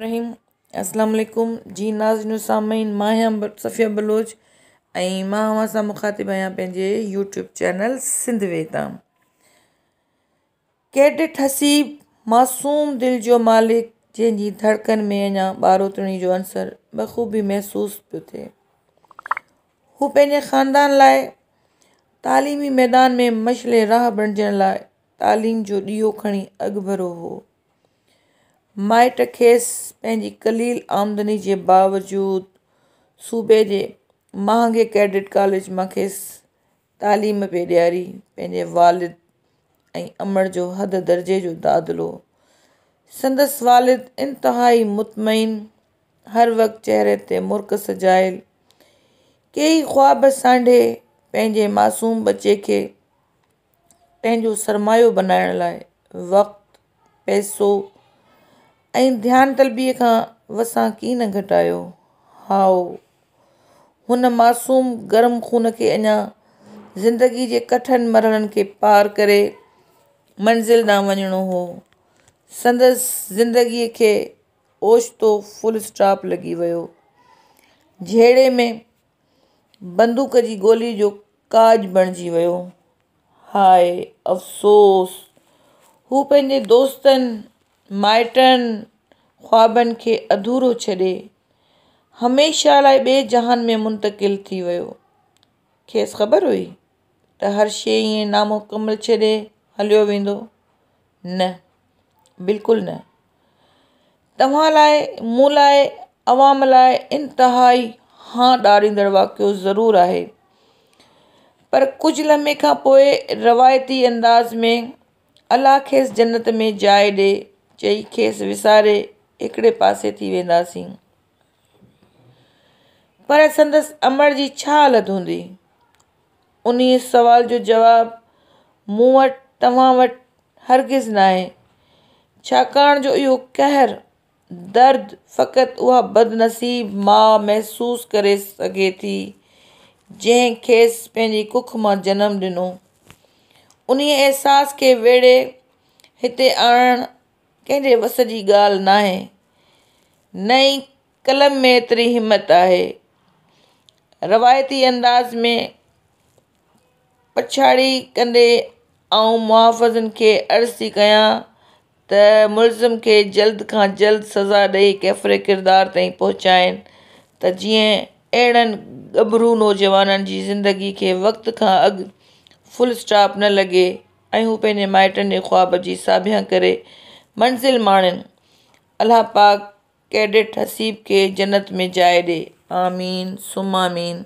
रहीम असलामकुम जी नाज़िनू सामीन माहम सफ़िया बलोच ऐं मां मुखातिबु आहियां पंहिंजे यूट्यूब चैनल सिंध वेदमि केट हसीब मासूम दिलि जो मालिक जंहिंजी धड़कन में अञा ॿारोतणी जो अंसर बख़ूबी महसूस पियो थिए हू पंहिंजे ख़ानदान लाइ तालिमी मैदान में मछले राह बणिजण लाइ तालीम जो ॾीओ खणी अॻु भरियो हुओ माइट खेसि पंहिंजी कलील आमदनी जे बावजूदि सूबे जे महांगे कैडिट कॉलेज मां खेसि तालीम पे ॾियारी पंहिंजे वालिद ऐं अमर जो हद दर्जे जो दादलो संदसि वालिद इंतिहाई मुतमइन हर वक़्तु चहिरे ते मुर्क सजायल कई ख़्वाब सांढे पंहिंजे मासूम बचे खे पंहिंजो सरमायो बनाइण लाइ वक़्तु पैसो ऐं ध्यानु तलबीअ खां वसां की न घटायो हाओ हुन मासूम गरम खून खे अञा ज़िंदगी जे कठिन मरणनि खे पार करे मंज़िल तां वञिणो हो संदसि ज़िंदगीअ खे ओशितो फुल स्टॉप लॻी वियो जहिड़े में बंदूक जी गोली जो काज बणिजी वियो हाय अफ़सोस हू पंहिंजे दोस्तनि माइटनि ख़्वाबनि खे अधूरो छॾे हमेशह लाइ ॿिए जहान में मुंतकिल थी वियो खेसि ख़बर हुई त हर शइ ईअं नामुकमल छॾे हलियो वेंदो न बिल्कुलु न तव्हां लाइ मूं लाइ अवाम लाइ इंतिहाई हा ॾारींदड़ वाक़ियो ज़रूरु आहे पर कुझु लम्हे खां पोइ रवायती अंदाज़ में अलाह खेसि जन्नत में जाइ ॾिए चई खेसि विसारे हिकिड़े पासे थी वेंदासीं पर संदसि अमर जी छा हालति हूंदी उन सुवाल जो जवाबु मूं वटि तव्हां वटि हरगिज़ न आहे छाकाणि जो इहो कहर दर्द फ़क़ति उहा बदनसीब माउ महिसूसु करे सघे थी जंहिं खेसि पंहिंजी कुख मां जनमु ॾिनो उन अहसास खे वेड़े हिते आणणु कंहिंजे वस जी ॻाल्हि न आहे नई कलम में एतिरी हिमत आहे रवायती अंदाज़ में पछाड़ी कंदे ऐं मुआफ़ज़नि खे अर्ज़ी कयां त मुलज़िम खे जल्द खां जल्द सज़ा ॾेई केफ़िरे किरदार ताईं पहुचाइनि त जीअं अहिड़नि गभरू नौजवाननि जी ज़िंदगी खे वक़्त खां अॻु फुल स्टॉप न लॻे ऐं हू पंहिंजे माइटनि जे ख़्वाब जी साभिया करे मंजिल माणनि अलाह पाक कैडेट हसीब के जन्नत में जाए ॾे आमीन सुमामीन